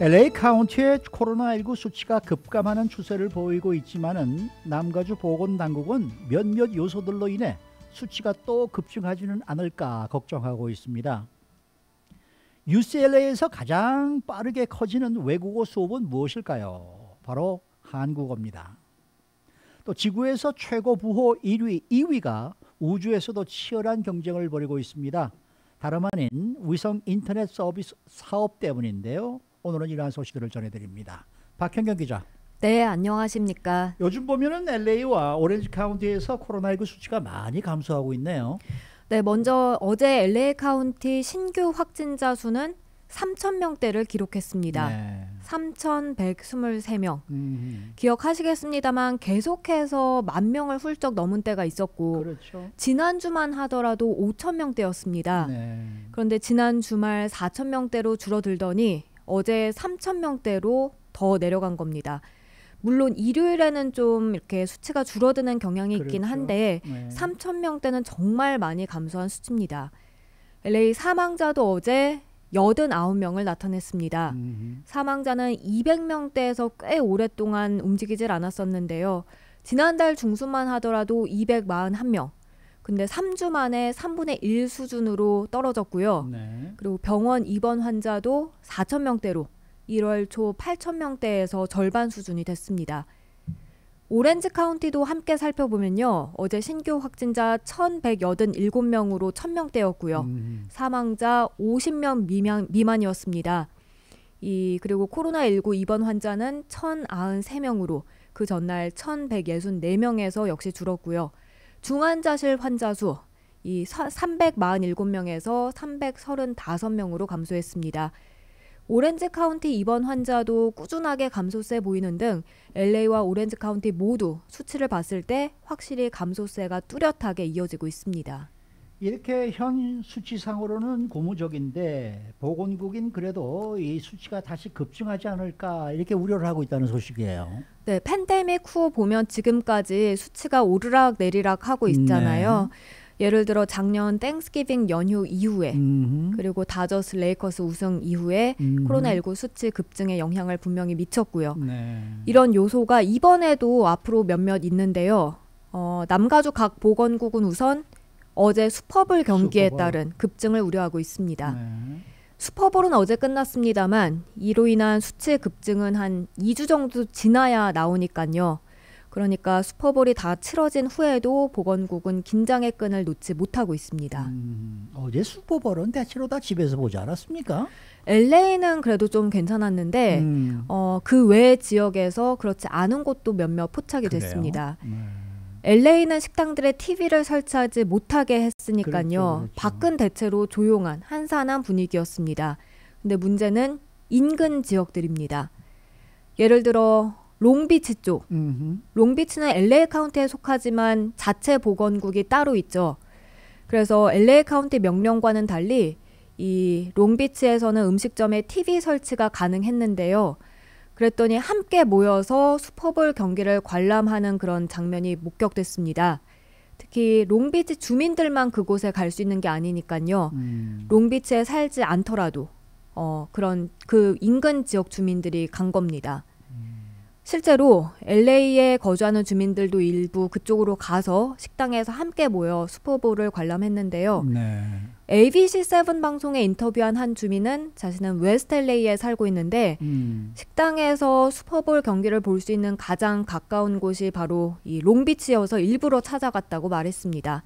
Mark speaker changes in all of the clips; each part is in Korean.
Speaker 1: LA 카운티의 코로나19 수치가 급감하는 추세를 보이고 있지만은 남가주 보건당국은 몇몇 요소들로 인해 수치가 또 급증하지는 않을까 걱정하고 있습니다. UCLA에서 가장 빠르게 커지는 외국어 수업은 무엇일까요? 바로 한국어입니다. 또 지구에서 최고 부호 1위, 2위가 우주에서도 치열한 경쟁을 벌이고 있습니다. 다름 아닌 위성 인터넷 서비스 사업 때문인데요. 오늘은 이러한 소식들을 전해드립니다. 박현경 기자.
Speaker 2: 네, 안녕하십니까.
Speaker 1: 요즘 보면은 LA와 오렌지 카운티에서 코로나19 수치가 많이 감소하고 있네요. 네, 먼저 어제 LA 카운티 신규 확진자 수는 3 0명대를
Speaker 2: 기록했습니다. 네. 3,123명. 음. 기억하시겠습니다만 계속해서 만 명을 훌쩍 넘은 때가 있었고 그렇죠. 지난주만 하더라도 5 0명대였습니다 네. 그런데 지난 주말 4 0명대로 줄어들더니 어제 3천 명대로 더 내려간 겁니다. 물론 일요일에는 좀 이렇게 수치가 줄어드는 경향이 있긴 그렇죠. 한데 네. 3천 명대는 정말 많이 감소한 수치입니다. LA 사망자도 어제 89명을 나타냈습니다. 음흠. 사망자는 200명대에서 꽤 오랫동안 움직이질 않았었는데요. 지난달 중순만 하더라도 241명, 근데 3주 만에 3분의 1 수준으로 떨어졌고요. 네. 그리고 병원 입원 환자도 4천 명대로 1월 초 8천 명대에서 절반 수준이 됐습니다. 오렌지 카운티도 함께 살펴보면요. 어제 신규 확진자 1,187명으로 1,000명대였고요. 음. 사망자 50명 미만, 미만이었습니다. 이 그리고 코로나19 입원 환자는 1,093명으로 그 전날 1,164명에서 역시 줄었고요. 중환자실 환자 수이 347명에서 335명으로 감소했습니다. 오렌지 카운티 입원 환자도 꾸준하게 감소세 보이는 등 LA와 오렌지 카운티 모두 수치를 봤을 때 확실히 감소세가 뚜렷하게 이어지고 있습니다.
Speaker 1: 이렇게 현 수치상으로는 고무적인데 보건국인 그래도 이 수치가 다시 급증하지 않을까 이렇게 우려를 하고 있다는 소식이에요.
Speaker 2: 네, 팬데믹 후 보면 지금까지 수치가 오르락 내리락 하고 있잖아요. 네. 예를 들어 작년 땡스기빙 연휴 이후에 음흠. 그리고 다저스 레이커스 우승 이후에 음흠. 코로나19 수치 급증의 영향을 분명히 미쳤고요. 네. 이런 요소가 이번에도 앞으로 몇몇 있는데요. 어, 남가주 각 보건국은 우선 어제 수퍼볼 경기에 슈퍼볼. 따른 급증을 우려하고 있습니다. 네. 수퍼볼은 어제 끝났습니다만 이로 인한 수치 급증은 한 2주 정도 지나야 나오니까요. 그러니까 수퍼볼이 다 치러진 후에도 보건국은 긴장의 끈을 놓지 못하고 있습니다. 음, 어제
Speaker 1: 수퍼볼은 대체로 다 집에서 보지 않았습니까?
Speaker 2: LA는 그래도 좀 괜찮았는데 음. 어, 그외 지역에서 그렇지 않은 곳도 몇몇 포착이 그래요? 됐습니다. 네. LA는 식당들의 TV를 설치하지 못하게 했으니까요. 그렇죠, 그렇죠. 밖은 대체로 조용한 한산한 분위기였습니다. 근데 문제는 인근 지역들입니다. 예를 들어 롱비치 쪽. 음흠. 롱비치는 LA 카운티에 속하지만 자체 보건국이 따로 있죠. 그래서 LA 카운티 명령과는 달리 이 롱비치에서는 음식점에 TV 설치가 가능했는데요. 그랬더니 함께 모여서 슈퍼볼 경기를 관람하는 그런 장면이 목격됐습니다. 특히 롱비치 주민들만 그곳에 갈 수 있는 게 아니니까요. 음. 롱비치에 살지 않더라도 어, 그런 그 인근 지역 주민들이 간 겁니다. 음. 실제로 LA에 거주하는 주민들도 일부 그쪽으로 가서 식당에서 함께 모여 슈퍼볼을 관람했는데요. 네. ABC7 방송에 인터뷰한 한 주민은 자신은 웨스텔레이에 살고 있는데 음. 식당에서 슈퍼볼 경기를 볼 수 있는 가장 가까운 곳이 바로 이 롱비치여서 일부러 찾아갔다고 말했습니다.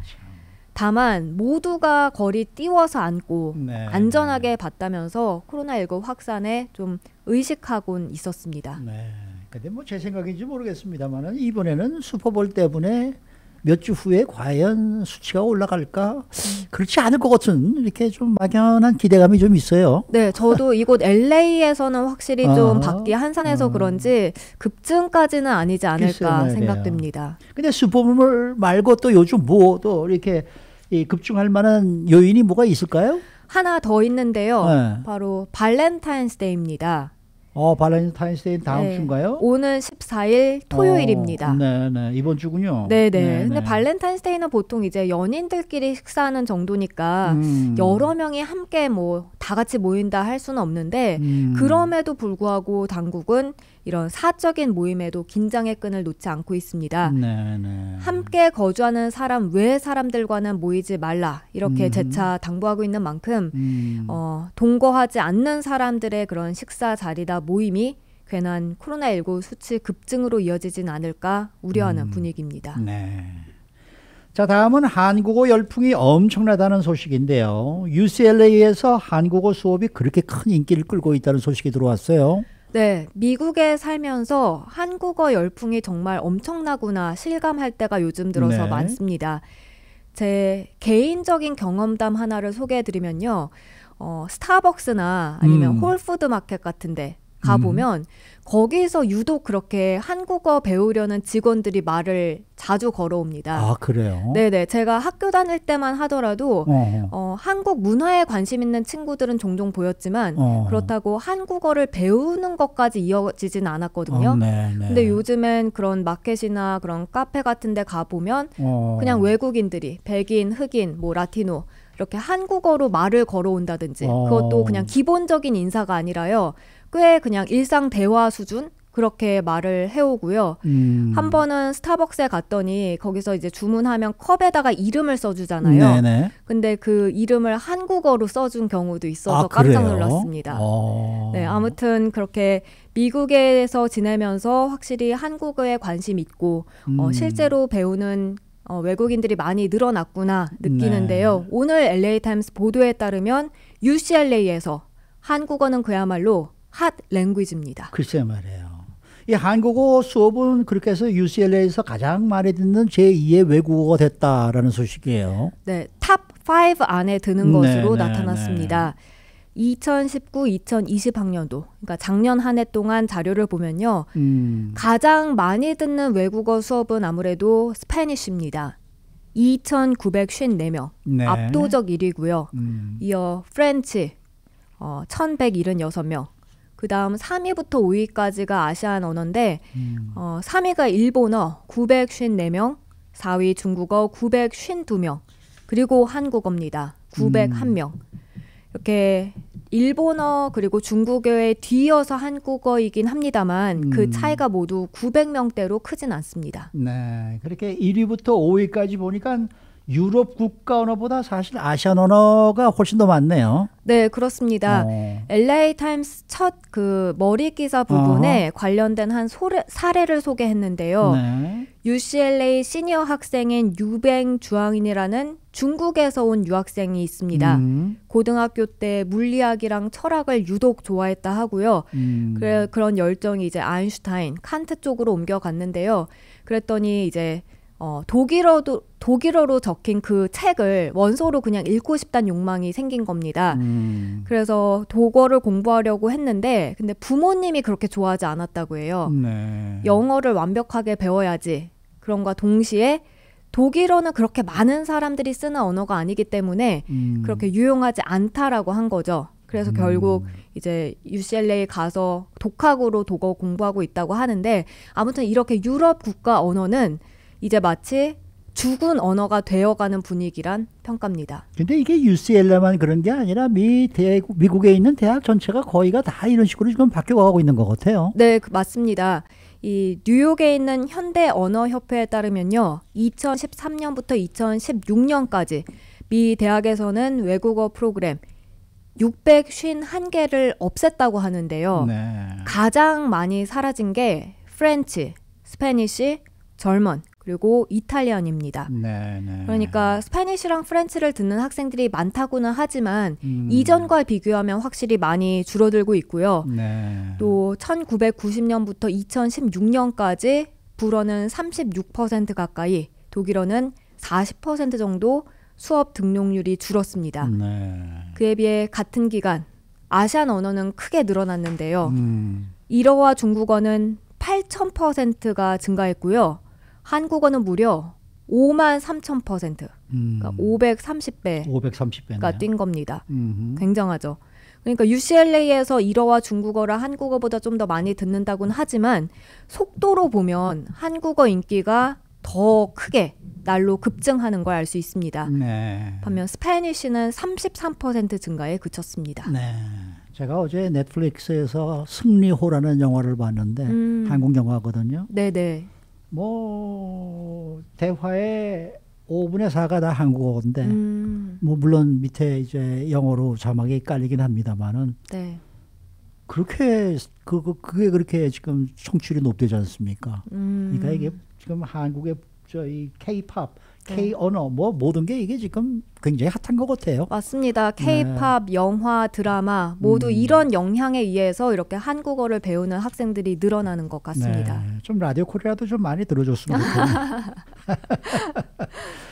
Speaker 2: 다만 모두가 거리 띄워서 앉고 네, 안전하게 네. 봤다면서 코로나19 확산에 좀 의식하곤 있었습니다. 네.
Speaker 1: 근데 뭐 제 생각인지 모르겠습니다만은 이번에는 슈퍼볼 때문에 몇주 후에 과연 수치가 올라갈까? 그렇지 않을 것 같은 이렇게 좀 막연한 기대감이 좀 있어요.
Speaker 2: 네, 저도 이곳 LA에서는 확실히 아, 좀 밖이 한산해서 아. 그런지 급증까지는 아니지 않을까 네. 생각됩니다.
Speaker 1: 근데 슈퍼볼 말고 또 요즘 뭐 또 이렇게 급증할 만한 요인이 뭐가 있을까요?
Speaker 2: 하나 더 있는데요. 네. 바로 발렌타인스데이입니다.
Speaker 1: 어, 발렌타인스데이 다음 네. 주인가요?
Speaker 2: 오는 14일 토요일입니다. 어,
Speaker 1: 네, 네. 이번 주군요. 네, 네. 네 근데 네.
Speaker 2: 발렌타인스데이는 보통 이제 연인들끼리 식사하는 정도니까 음. 여러 명이 함께 뭐 다 같이 모인다 할 수는 없는데 음. 그럼에도 불구하고 당국은 이런 사적인 모임에도 긴장의 끈을 놓지 않고 있습니다.
Speaker 1: 네네. 네.
Speaker 2: 함께 거주하는 사람 외 사람들과는 모이지 말라 이렇게 음. 재차 당부하고 있는 만큼 음. 어, 동거하지 않는 사람들의 그런 식사 자리다 모임이 괜한 코로나19 수치 급증으로 이어지진 않을까 우려하는 음, 분위기입니다. 네.
Speaker 1: 자, 다음은 한국어 열풍이 엄청나다는 소식인데요. UCLA에서 한국어 수업이 그렇게 큰 인기를 끌고 있다는 소식이 들어왔어요.
Speaker 2: 네, 미국에 살면서 한국어 열풍이 정말 엄청나구나 실감할 때가 요즘 들어서 네. 많습니다. 제 개인적인 경험담 하나를 소개해드리면요. 어, 스타벅스나 아니면 음. 홀푸드 마켓 같은데 가보면 음. 거기서 유독 그렇게 한국어 배우려는 직원들이 말을 자주 걸어옵니다. 아,
Speaker 1: 그래요? 네네.
Speaker 2: 제가 학교 다닐 때만 하더라도 어. 어 한국 문화에 관심 있는 친구들은 종종 보였지만 어. 그렇다고 한국어를 배우는 것까지 이어지진 않았거든요. 어, 네, 네. 근데 요즘엔 그런 마켓이나 그런 카페 같은 데 가보면 어. 그냥 외국인들이 백인, 흑인, 뭐 라티노 이렇게 한국어로 말을 걸어온다든지 어. 그것도 그냥 기본적인 인사가 아니라요. 꽤 그냥 일상 대화 수준 그렇게 말을 해오고요.
Speaker 1: 음. 한
Speaker 2: 번은 스타벅스에 갔더니 거기서 이제 주문하면 컵에다가 이름을 써주잖아요. 네네. 근데 그 이름을 한국어로 써준 경우도 있어서 아, 깜짝 놀랐습니다. 어. 네, 아무튼 그렇게 미국에서 지내면서 확실히 한국어에 관심 있고 어, 음. 어, 실제로 배우는 어, 외국인들이 많이 늘어났구나 느끼는데요. 네. 오늘 LA 타임스 보도에 따르면 UCLA에서 한국어는 그야말로 핫 랭귀지입니다.
Speaker 1: 글쎄 말이에요. 이 한국어 수업은 그렇게 해서 UCLA에서 가장 많이 듣는 제2의 외국어가 됐다라는 소식이에요.
Speaker 2: 네, 탑5 안에 드는 네, 것으로 네, 나타났습니다. 네, 네. 2019-2020학년도 그러니까 작년 한 해 동안 자료를 보면요. 음. 가장 많이 듣는 외국어 수업은 아무래도 스페니쉬입니다. 2,954명. 네. 압도적 1위고요. 음. 이어 프렌치 어, 1,176명. 그 다음 3위부터 5위까지가 아시안 언어인데 음. 어, 3위가 일본어 954명, 4위 중국어 952명, 그리고 한국어입니다. 901명. 음. 이렇게 일본어 그리고 중국어에 뒤어서 한국어이긴 합니다만 음. 그 차이가 모두 900명대로 크진 않습니다.
Speaker 1: 네, 그렇게 1위부터 5위까지 보니까 유럽 국가 언어보다 사실 아시아 언어가 훨씬 더 많네요.
Speaker 2: 네, 그렇습니다. 어. LA 타임스 첫그 머리 기사 부분에 어 관련된 한 소래, 사례를 소개했는데요. 네. UCLA 시니어 학생인 유뱅 주앙인이라는 중국에서 온 유학생이 있습니다. 음. 고등학교 때 물리학이랑 철학을 유독 좋아했다 하고요. 음. 그래, 그런 열정이 이제 아인슈타인, 칸트 쪽으로 옮겨갔는데요. 그랬더니 이제 어, 독일어도 독일어로 적힌 그 책을 원서로 그냥 읽고 싶다는 욕망이 생긴 겁니다. 음. 그래서 독어를 공부하려고 했는데 근데 부모님이 그렇게 좋아하지 않았다고 해요. 네. 영어를 완벽하게 배워야지. 그런과 동시에 독일어는 그렇게 많은 사람들이 쓰는 언어가 아니기 때문에 음. 그렇게 유용하지 않다라고 한 거죠. 그래서 음. 결국 이제 UCLA 가서 독학으로 독어 공부하고 있다고 하는데 아무튼 이렇게 유럽 국가 언어는 이제 마치 죽은 언어가 되어가는 분위기란 평가입니다.
Speaker 1: 근데 이게 UCL만 그런 게 아니라 미 대국, 미국에 있는 대학 전체가 거의가 다 이런 식으로 지금 바뀌어가고 있는 것 같아요.
Speaker 2: 네, 그, 맞습니다. 이 뉴욕에 있는 현대 언어 협회에 따르면요, 2013년부터 2016년까지 미 대학에서는 외국어 프로그램 651개를 없앴다고 하는데요. 네. 가장 많이 사라진 게 프렌치, 스페니쉬, 젊은 그리고 이탈리안입니다. 네, 네. 그러니까 스페니쉬랑 프렌치를 듣는 학생들이 많다고는 하지만 음. 이전과 비교하면 확실히 많이 줄어들고 있고요. 네. 또 1990년부터 2016년까지 불어는 36% 가까이, 독일어는 40% 정도 수업 등록률이 줄었습니다.
Speaker 1: 네.
Speaker 2: 그에 비해 같은 기간 아시안 언어는 크게 늘어났는데요.
Speaker 1: 음.
Speaker 2: 일어와 중국어는 8,000%가 증가했고요. 한국어는 무려 5만 3천 퍼센트, 음. 그러니까 530배,
Speaker 1: 530배가
Speaker 2: 뛴 겁니다. 음흠. 굉장하죠. 그러니까 UCLA에서 일어와 중국어라 한국어보다 좀 더 많이 듣는다곤 하지만 속도로 보면 한국어 인기가 더 크게 날로 급증하는 걸 알 수 있습니다. 네. 반면 스페니쉬는 33% 증가에 그쳤습니다.
Speaker 1: 네. 제가 어제 넷플릭스에서 승리호라는 영화를 봤는데 음. 한국 영화거든요. 네네. 뭐 대화의 5분의 4가 다 한국어인데 음. 뭐 물론 밑에 이제 영어로 자막이 깔리긴 합니다만은 네. 그렇게 그, 그 그게 그렇게 지금 청취율이 높대지 않습니까? 음. 그러니까 이게 지금 한국의 저이 K-팝 네. K 언어 뭐 모든 게 이게 지금 굉장히 핫한 것 같아요.
Speaker 2: 맞습니다. K-팝, 네. 영화, 드라마 모두 음. 이런 영향에 의해서 이렇게 한국어를 배우는 학생들이 늘어나는 것 같습니다.
Speaker 1: 네. 좀 라디오 코리아도 좀 많이 들어줬으면
Speaker 2: 좋겠네요.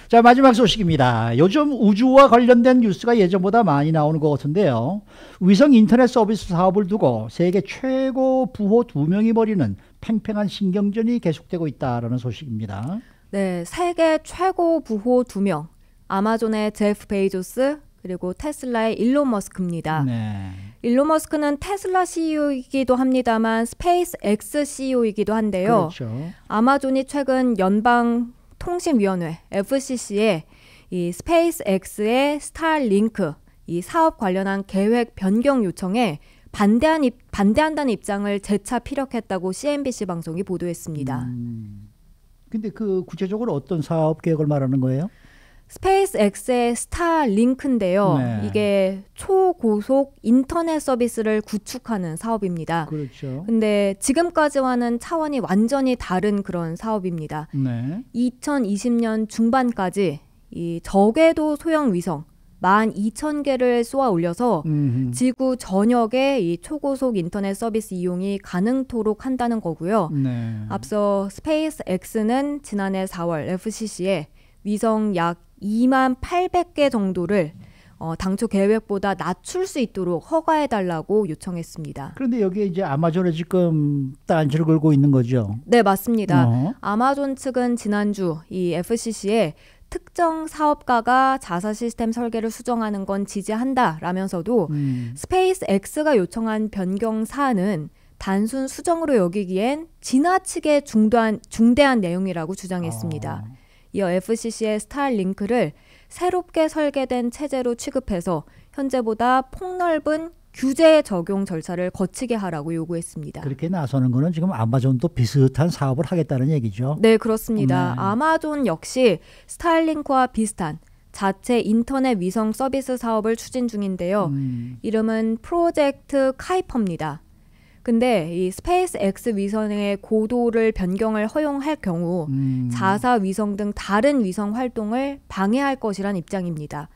Speaker 1: 자 마지막 소식입니다. 요즘 우주와 관련된 뉴스가 예전보다 많이 나오는 것 같은데요. 위성 인터넷 서비스 사업을 두고 세계 최고 부호 두 명이 벌이는 팽팽한 신경전이 계속되고 있다라는 소식입니다.
Speaker 2: 네, 세계 최고 부호 두 명, 아마존의 제프 베이조스 그리고 테슬라의 일론 머스크입니다. 네. 일론 머스크는 테슬라 CEO이기도 합니다만 스페이스 X CEO이기도 한데요. 그렇죠. 아마존이 최근 연방 통신위원회 FCC에 이 스페이스 X의 스타링크 이 사업 관련한 계획 변경 요청에 반대한 입, 반대한다는 입장을 재차 피력했다고 CNBC 방송이 보도했습니다. 음.
Speaker 1: 근데 그 구체적으로 어떤 사업 계획을 말하는 거예요?
Speaker 2: 스페이스X의 스타링크인데요. 네. 이게 초고속 인터넷 서비스를 구축하는 사업입니다. 그렇죠. 근데 지금까지와는 차원이 완전히 다른 그런 사업입니다. 네. 2020년 중반까지 이 저궤도 소형 위성 만 이천 개를 쏘아 올려서 음흠. 지구 전역에 이 초고속 인터넷 서비스 이용이 가능토록 한다는 거고요. 네. 앞서 스페이스 X는 지난해 사월 FCC에 위성 약이만 팔백 개 정도를 어, 당초 계획보다 낮출 수 있도록 허가해달라고 요청했습니다. 그런데 여기에 이제
Speaker 1: 아마존에 지금 딴지를 걸고 있는 거죠?
Speaker 2: 네, 맞습니다. 어. 아마존 측은 지난주 이 FCC에 특정 사업가가 자사 시스템 설계를 수정하는 건 지지한다 라면서도 음. 스페이스 X가 요청한 변경 사안은 단순 수정으로 여기기엔 지나치게 중도한, 중대한 내용이라고 주장했습니다. 어. 이어 FCC의 스타링크를 새롭게 설계된 체제로 취급해서 현재보다 폭넓은 규제 적용 절차를 거치게 하라고
Speaker 1: 요구했습니다. 그렇게 나서는 거는 지금 아마존도 비슷한 사업을 하겠다는 얘기죠.
Speaker 2: 네, 그렇습니다. 음. 아마존 역시 스타일링크와 비슷한 자체 인터넷 위성 서비스 사업을 추진 중인데요. 음. 이름은 프로젝트 카이퍼입니다. 근데 이 스페이스 X 위성의 고도를 변경을 허용할 경우 음. 자사 위성 등 다른 위성 활동을 방해할 것이란 입장입니다.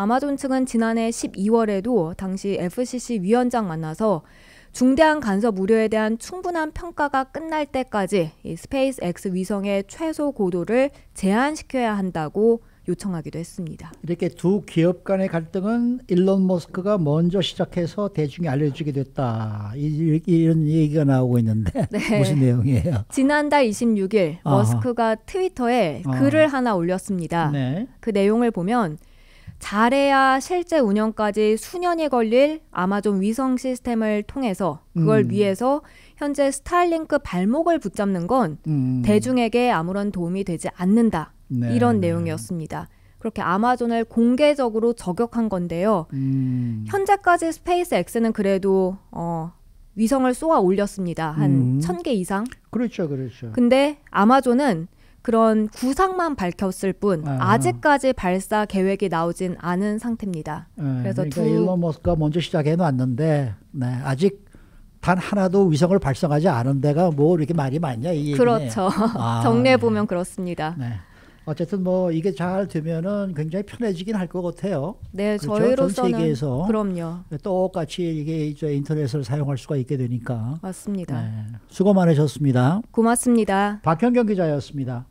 Speaker 2: 아마존 측은 지난해 12월에도 당시 FCC 위원장 만나서 중대한 간섭 우려에 대한 충분한 평가가 끝날 때까지 스페이스 X 위성의 최소 고도를 제한시켜야 한다고 요청하기도 했습니다.
Speaker 1: 이렇게 두 기업 간의 갈등은 일론 머스크가 먼저 시작해서 대중이 알려주게 됐다. 이, 런 얘기가 나오고 있는데 네. 무슨 내용이에요?
Speaker 2: 지난달 26일 아. 머스크가 트위터에 아. 글을 하나 올렸습니다. 네. 그 내용을 보면 잘해야 실제 운영까지 수년이 걸릴 아마존 위성 시스템을 통해서 그걸 음. 위해서 현재 스타일링크 발목을 붙잡는 건 음. 대중에게 아무런 도움이 되지 않는다. 네. 이런 내용이었습니다. 그렇게 아마존을 공개적으로 저격한 건데요.
Speaker 1: 음.
Speaker 2: 현재까지 스페이스X는 그래도 어, 위성을 쏘아 올렸습니다. 한 1000개 음. 이상.
Speaker 1: 그렇죠, 그렇죠. 근데
Speaker 2: 아마존은 그런 구상만 밝혔을 뿐 아. 직까지 발사 계획이 나오진 않은 상태입니다. 네, 그래서 그러니까 두 일론
Speaker 1: 머스크가 먼저 시작해 놨는데 네, 아직 단 하나도 위성을 발성하지 않은 데가 뭐 이렇게 말이 많냐 이 얘기네. 그렇죠. 아, 정리해 보면 네. 그렇습니다. 네. 어쨌든 뭐 이게 잘 되면은 굉장히 편해지긴 할 것 같아요. 네, 그렇죠? 저희로서는 세계에서 그럼요. 똑같이 이게 이제 인터넷을 사용할 수가 있게 되니까
Speaker 2: 맞습니다. 네,
Speaker 1: 수고 많으셨습니다.
Speaker 2: 고맙습니다.
Speaker 1: 박현경 기자였습니다.